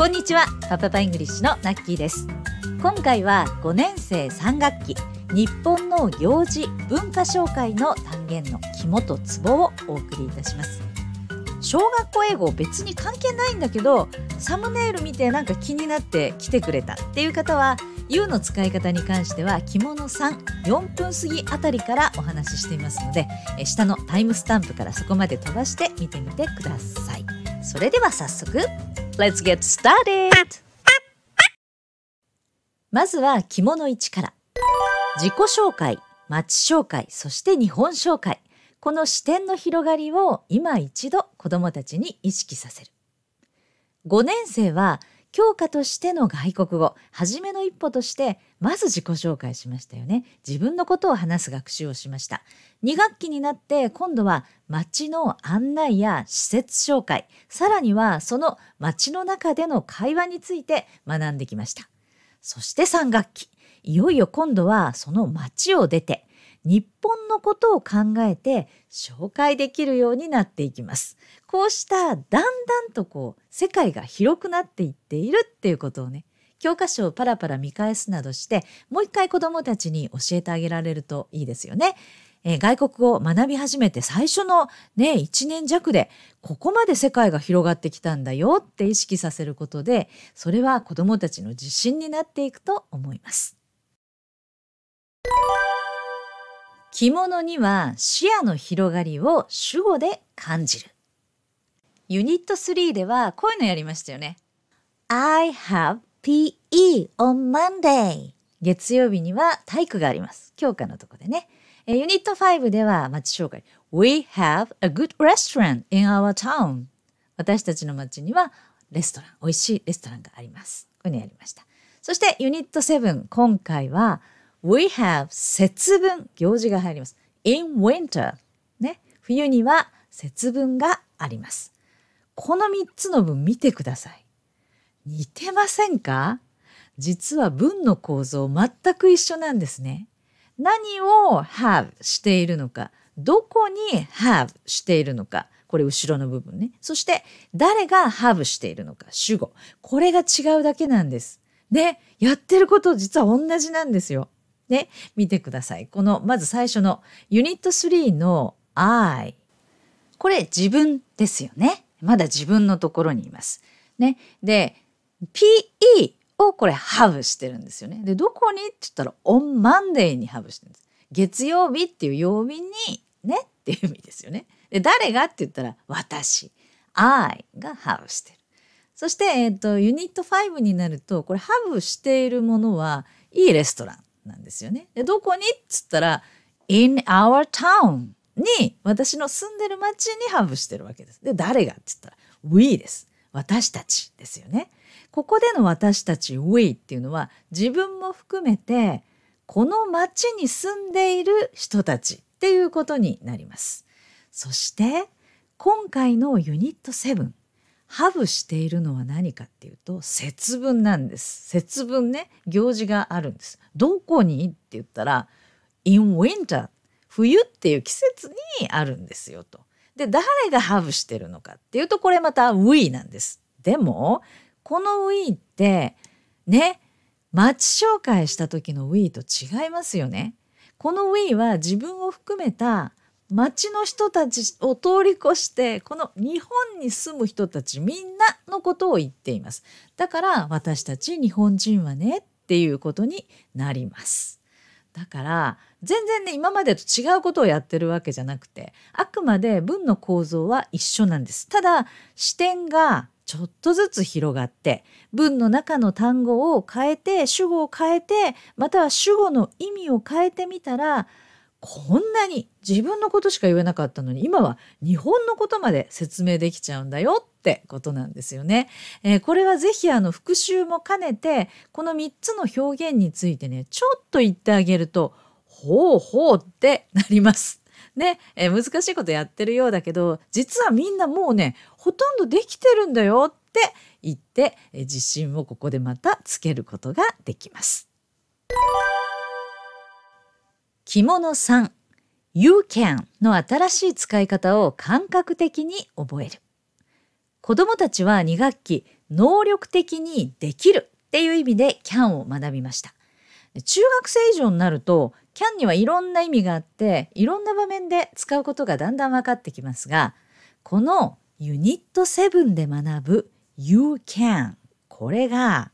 こんにちはパパパイングリッシュのナッキーです今回は5年生3学期日本の行事文化紹介の単元の肝とツボをお送りいたします小学校英語別に関係ないんだけどサムネイル見てなんか気になって来てくれたっていう方は U の使い方に関しては肝の34分過ぎあたりからお話ししていますので下のタイムスタンプからそこまで飛ばして見てみてください。それでは早速 Let's get started! まずは着物一から自己紹介、町紹介、そして日本紹介この視点の広がりを今一度子どもたちに意識させる5年生は教科としての外国語初めの一歩としてまず自己紹介しましたよね。自分のことを話す学習をしました。2学期になって今度は町の案内や施設紹介、さらにはその町の中での会話について学んできました。そして3学期、いよいよ今度はその町を出て、日本のことを考えて紹介できるようになっていきます。こうしただんだんとこう世界が広くなっていっているっていうことをね教科書をパラパラ見返すなどしてもう一回子どもたちに教えてあげられるといいですよね。えー、外国語を学び始めて最初のね1年弱でここまで世界が広がってきたんだよって意識させることでそれは子どもたちの自信になっていくと思います。着物には視野の広がりを主語で感じる。ユニット3ではこういうのやりましたよね。I have PE on Monday 月曜日には体育があります教科のとこでね、えユニット5では町紹介 We have a good restaurant in our town 私たちの町にはレストラン美味しいレストランがありますこれにやりましたそしてユニット7今回は We have 節分行事が入ります in winter ね冬には節分がありますこの3つの文見てください似てませんか実は文の構造全く一緒なんですね。何を have しているのか、どこに have しているのか、これ後ろの部分ね。そして誰が have しているのか、主語。これが違うだけなんです。で、やってること実は同じなんですよ。ね、見てください。この、まず最初のユニット3の I。これ自分ですよね。まだ自分のところにいます。ね。で、PE をこれハブしてるんですよね。でどこにって言ったらオンマンデーにハブしてるんです。月曜日っていう曜日にねっていう意味ですよね。で誰がって言ったら私 I がハブしてる。そして、えーと、ユニット5になるとこれハブしているものはいいレストランなんですよね。でどこにっつったら in our town に私の住んでる町にハブしてるわけです。で誰がっつったら we です。私たちですよね。ここでの私たち We っていうのは自分も含めてこの町に住んでいる人たちっていうことになります。そして今回のユニット7ハブしているのは何かっていうと節分なんです節分ね行事があるんですどこにって言ったら in winter 冬っていう季節にあるんですよとで誰がハブしてるのかっていうとこれまた we なんですでもこのウィーってね町紹介した時のウィーと違いますよね。このウィーは自分を含めた町の人たちを通り越してこの日本に住む人たちみんなのことを言っていますだから私たち日本人はねっていうことになりますだから全然ね今までと違うことをやってるわけじゃなくてあくまで文の構造は一緒なんですただ視点がちょっとずつ広がって文の中の単語を変えて主語を変えてまたは主語の意味を変えてみたらこんなに自分のことしか言えなかったのに今は日本のことまで説明できちゃうんだよってことなんですよね。えー、これはぜひあの復習も兼ねてこの3つの表現についてねちょっと言ってあげるとほうほうってなります。ね、えー、難しいことやってるようだけど、実はみんなもうね、ほとんどできてるんだよって言って、えー、自信をここでまたつけることができます。着物3 You can の新しい使い方を感覚的に覚える。子どもたちは2学期能力的にできるっていう意味で can を学びました。中学生以上になるとキャンにはいろんな意味があっていろんな場面で使うことがだんだん分かってきますがこのユニット7で学ぶ You can これが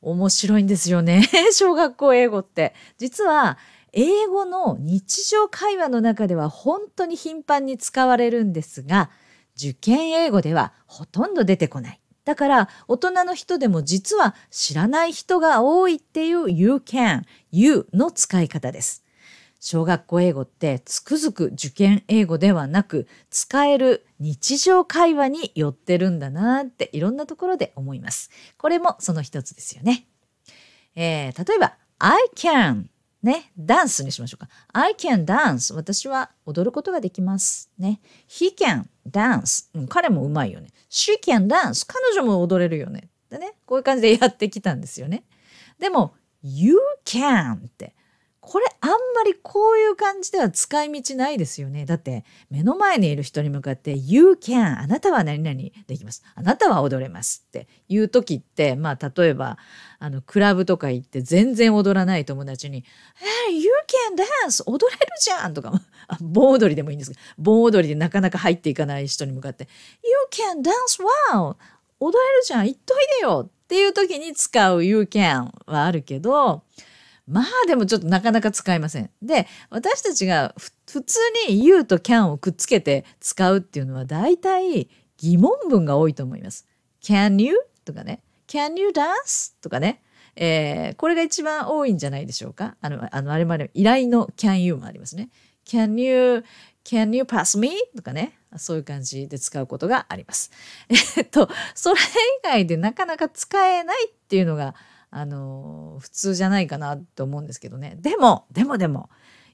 面白いんですよね 小学校英語って。実は英語の日常会話の中では本当に頻繁に使われるんですが受験英語ではほとんど出てこない。だから大人の人でも実は知らない人が多いっていう you can, you の使い方です。小学校英語ってつくづく受験英語ではなく使える日常会話に寄ってるんだなっていろんなところで思います。これもその一つですよね。えー、例えば I can ね、ダンスにしましょうか。I can dance. 私は踊ることができます。ね。He can dance. 彼もうまいよね。She can dance. 彼女も踊れるよね。でね、こういう感じでやってきたんですよね。でも、You can ってこれあんまりこういう感じでは使い道ないですよね。だって目の前にいる人に向かって「You can」あなたは何々できますあなたは踊れますっていう時ってまあ例えばあのクラブとか行って全然踊らない友達に「Hey you can dance 踊れるじゃん」とかあ 盆踊りでもいいんですけど盆踊りでなかなか入っていかない人に向かって「You can dance w l l 踊れるじゃん言っといでよ」っていう時に使う「You can」はあるけど。まあでもちょっとなかなか使いません。で私たちが普通に you と can をくっつけて使うっていうのは大体疑問文が多いと思います。can you? とかね can you dance? とかねえー、これが一番多いんじゃないでしょうか。あの、あのあれもあれ依頼の can you もありますね。can you, can you pass me? とかね。そういう感じで使うことがあります。えっと、それ以外でなかなか使えないっていうのがあの普通じゃないかなと思うんですけどねでもでもでも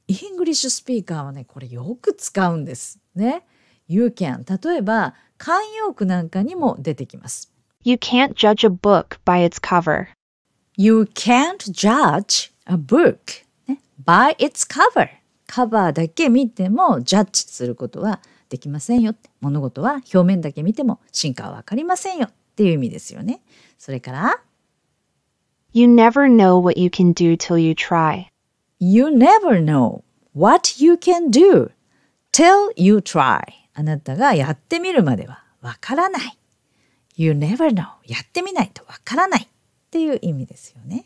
イングリッシュスピーカーはねこれよく使うんですね。You can 例えば慣用句なんかにも出てきます。You can't judge a book by its cover. You can't judge a book、ね、by its cover. カバーだけ見てもジャッジすることはできませんよ。物事は表面だけ見ても進化はわかりませんよっていう意味ですよね。それから You never know what you can do till you try. You never know what you can do till you try. あなたがやってみるまではわからない。You never know. やってみないとわからないっていう意味ですよね。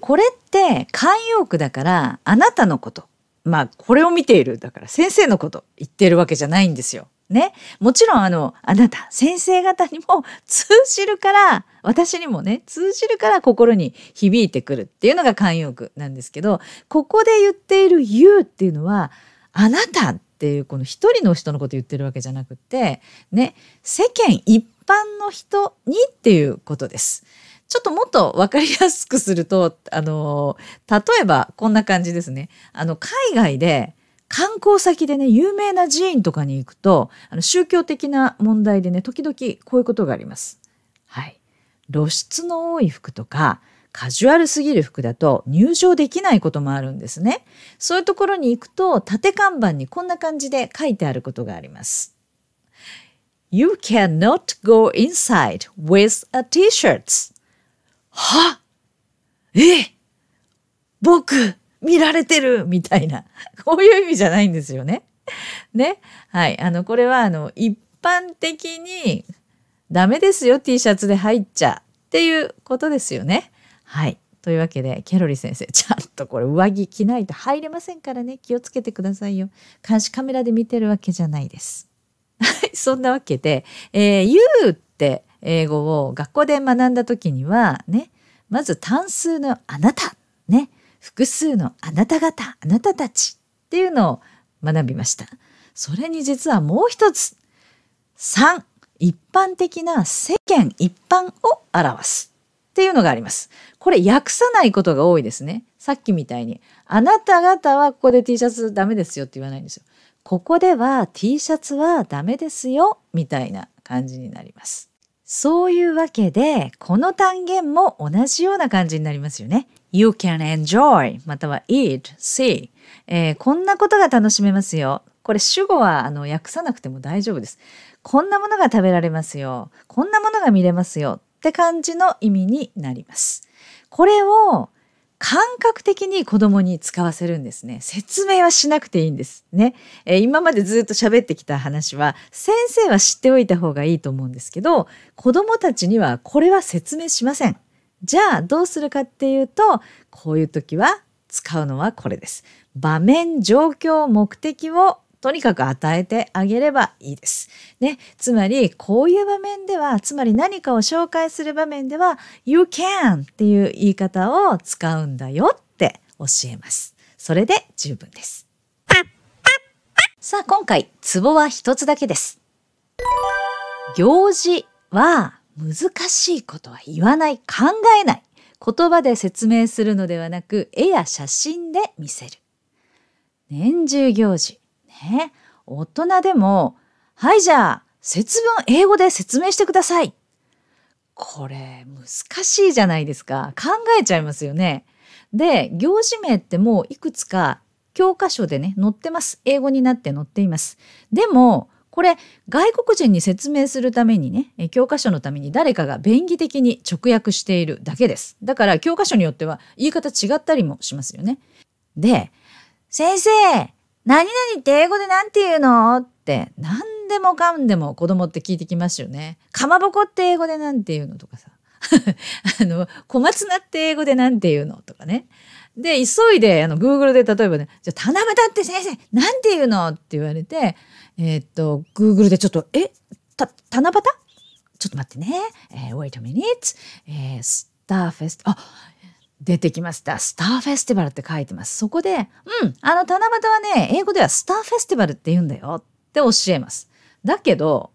これって慣用句だからあなたのこと。まあこれを見ているだから先生のこと言ってるわけじゃないんですよ。ね。もちろん、あの、あなた、先生方にも通じるから、私にもね、通じるから心に響いてくるっていうのが慣用句なんですけど、ここで言っている you っていうのは、あなたっていうこの一人の人のこと言ってるわけじゃなくて、ね、世間一般の人にっていうことです。ちょっともっとわかりやすくすると、あの、例えばこんな感じですね。あの、海外で、観光先でね、有名な寺院とかに行くと、あの宗教的な問題でね、時々こういうことがあります。はい。露出の多い服とか、カジュアルすぎる服だと入場できないこともあるんですね。そういうところに行くと、縦看板にこんな感じで書いてあることがあります。You cannot go inside with a t-shirt. はえ僕見られてるみたいな、こういう意味じゃないんですよね。ね。はい。あの、これは、あの、一般的にダメですよ、T シャツで入っちゃっていうことですよね。はい。というわけで、ケロリ先生、ちゃんとこれ上着着ないと入れませんからね、気をつけてくださいよ。監視カメラで見てるわけじゃないです。はい、そんなわけで、えー、You って英語を学校で学んだ時には、ね、まず単数のあなた、ね、複数のあなた方、あなたたちっていうのを学びました。それに実はもう一つ。3、一般的な世間一般を表すっていうのがあります。これ訳さないことが多いですね。さっきみたいに。あなた方はここで T シャツダメですよって言わないんですよ。ここでは T シャツはダメですよみたいな感じになります。そういうわけで、この単元も同じような感じになりますよね。You can enjoy または eat, see、えー、こんなことが楽しめますよ。これ主語はあの訳さなくても大丈夫です。こんなものが食べられますよ。こんなものが見れますよ。って感じの意味になります。これを感覚的に子供に使わせるんですね。説明はしなくていいんですね。えー、今までずっと喋ってきた話は、先生は知っておいた方がいいと思うんですけど、子供たちにはこれは説明しません。じゃあどうするかっていうとこういう時は使うのはこれです。場面状況目的をとにかく与えてあげればいいです。ね、つまりこういう場面ではつまり何かを紹介する場面では「You can」っていう言い方を使うんだよって教えます。それで十分です。さあ今回ツボは一つだけです。行事は難しいことは言わない、考えない。言葉で説明するのではなく、絵や写真で見せる。年中行事。ね。大人でも、はいじゃあ、節分英語で説明してください。これ、難しいじゃないですか。考えちゃいますよね。で、行事名ってもういくつか教科書でね、載ってます。英語になって載っています。でも、これ外国人に説明するためにね教科書のために誰かが便宜的に直訳しているだけですだから教科書によっては言い方違ったりもしますよねで「先生何々って英語で何て言うの?」って何でもかんでも子供って聞いてきますよね。かまぼこって英語で何て言うのとかさ あの小松菜って英語で何て言うのとかね。で急いであの Google で例えばね「じゃあ七夕って先生何て言うの?」って言われてえー、っと、Google でちょっと、えた、七夕ちょっと待ってね。えー、wait a minute。えー、スターフェスあ、出てきました。スターフェスティバルって書いてます。そこで、うん、あの七夕はね、英語ではスターフェスティバルって言うんだよって教えます。だけど、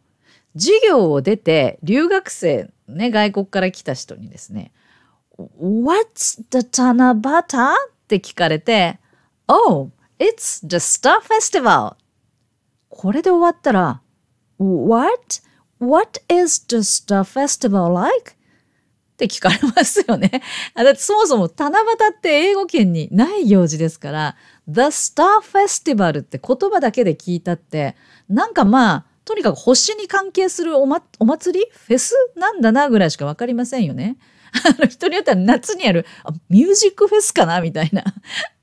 授業を出て留学生、ね、外国から来た人にですね、What's the 七夕って聞かれて、Oh, it's the star festival これで終わったら、What? What is the star festival like? って聞かれますよね。だってそもそも七夕って英語圏にない行事ですから、The Star Festival って言葉だけで聞いたって、なんかまあ、とにかく星に関係するお,、ま、お祭りフェスなんだなぐらいしか分かりませんよね。あの人によっては夏にやるミュージックフェスかなみたいな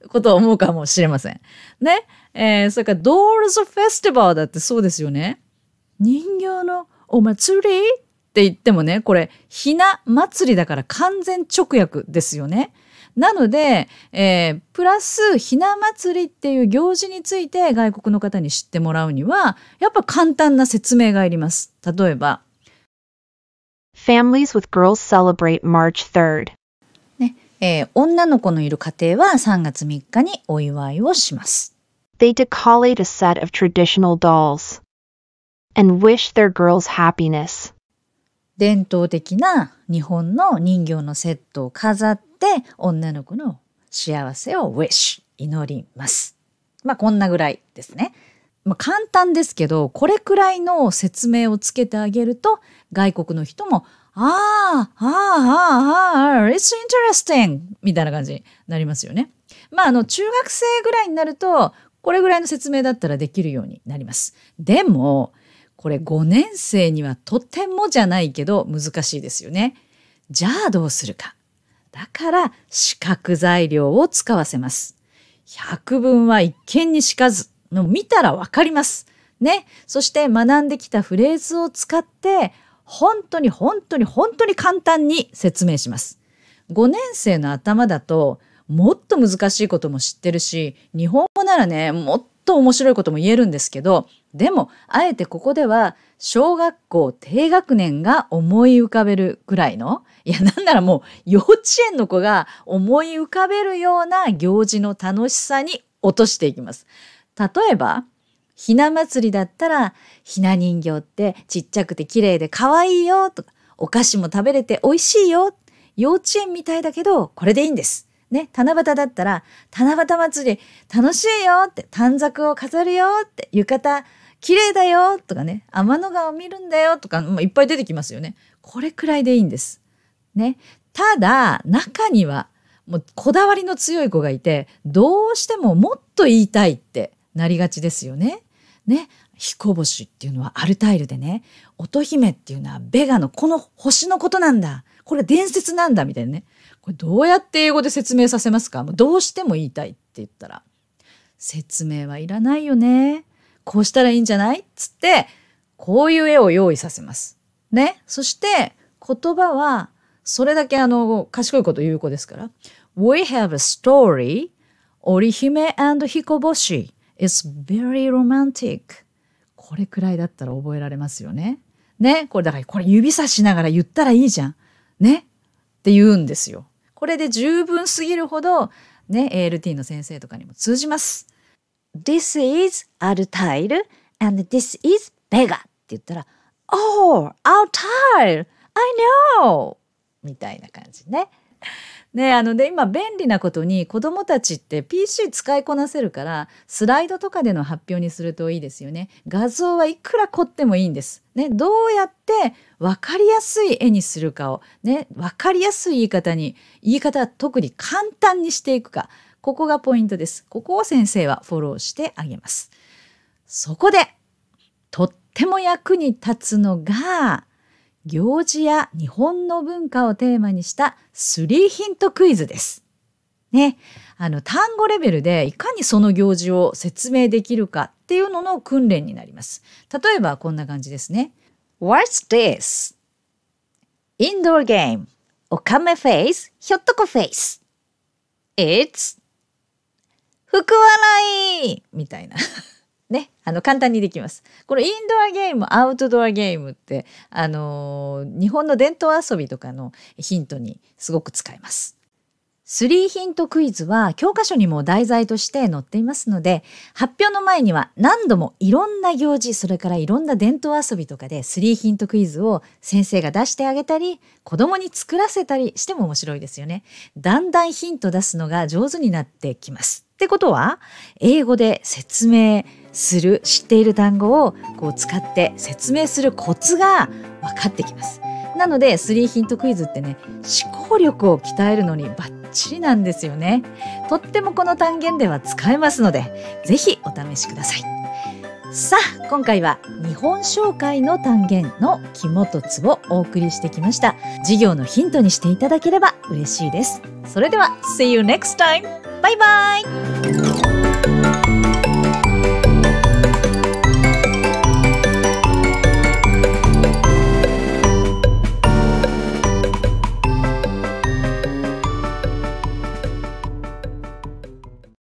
ことを思うかもしれません。ね。えー、それからドールズフェスティバルだってそうですよね。人形のお祭りって言ってもね、これ、ひな祭りだから完全直訳ですよね。なので、えー、プラスひな祭りっていう行事について外国の方に知ってもらうには、やっぱ簡単な説明がいります。例えば、Families with girls celebrate March 3rd. ねえー、女の子のいる家庭は3月3日にお祝いをします。They decollate a set of traditional dolls and wish their girls happiness. 伝統的な日本の人形のセットを飾って女の子の幸せを wish 祈ります。まあこんなぐらいですね。まあ、簡単ですけどこれくらいの説明をつけてあげると外国の人も「ああああああ it's interesting」みたいな感じになりますよね。まああの中学生ぐらいになるとこれぐらいの説明だったらできるようになります。でもこれ5年生にはとてもじゃないけど難しいですよね。じゃあどうするか。だから資格材料を使わせます。百聞は一見にしかずの見たらわかります。ね。そして学んできたフレーズを使って本当に本当に本当に簡単に説明します。5年生の頭だともっと難しいことも知ってるし日本語ならねもっと面白いことも言えるんですけどでもあえてここでは小学校低学年が思い浮かべるくらいのいやなんならもう幼稚園の子が思い浮かべるような行事の楽しさに落としていきます。例えばひな祭りだったらひな人形ってちっちゃくて綺麗で可愛いよとかお菓子も食べれて美味しいよ幼稚園みたいだけどこれでいいんですね、七夕だったら、七夕祭り楽しいよって、短冊を飾るよって、浴衣綺麗だよとかね、天の川を見るんだよとか、まいっぱい出てきますよね。これくらいでいいんです。ね。ただ、中には、もうこだわりの強い子がいて、どうしてももっと言いたいってなりがちですよね。ね。彦星っていうのはアルタイルでね、乙姫っていうのはベガのこの星のことなんだ。これ伝説なんだみたいなね。これどうやって英語で説明させますかどうしても言いたいって言ったら、説明はいらないよね。こうしたらいいんじゃないつって、こういう絵を用意させます。ね。そして、言葉は、それだけあの、賢いこと言う子ですから。We have a story. 織姫彦星 is very romantic. これくらいだったら覚えられますよね。ね。これだから、これ指さしながら言ったらいいじゃん。ね。って言うんですよ。これで十分すぎるほど、ね、ALT の先生とかにも通じます。This is アルタイル and this is g a って言ったら Oh, アルタイル I know! みたいな感じね。ね、あので今便利なことに子どもたちって PC 使いこなせるからスライドとかでの発表にするといいですよね。画像はいくら凝ってもいいんです。ね、どうやって分かりやすい絵にするかを、ね、分かりやすい言い方に言い方は特に簡単にしていくかここがポイントです。ここを先生はフォローしてあげます。そこでとっても役に立つのが行事や日本の文化をテーマにした3ヒントクイズです。ね、あの単語レベルでいかにその行事を説明できるかっていうのの訓練になります。例えばこんな感じですね。What's this? インドールゲームおかめフェイス、ひょっとこフェイス。It's 福笑いみたいな。ね、あの簡単にできます。これインドアゲームアウトドアゲームって、あのー、日本の伝統遊びとかのヒントにすごく使えます。ーヒントクイズは教科書にも題材として載っていますので発表の前には何度もいろんな行事それからいろんな伝統遊びとかでスリーヒントクイズを先生が出してあげたり子供に作らせたりしても面白いですよね。だんだんヒント出すのが上手になってきます。ってことは英語で説明する知っている単語をこう使って説明するコツが分かってきます。なのでーヒントクイズってね思考力を鍛えるのにバッチリなんですよね。とってもこの単元では使えますので、ぜひお試しください。さあ、今回は日本紹介の単元の肝とツボをお送りしてきました。授業のヒントにしていただければ嬉しいです。それでは、See you next time! バイバイ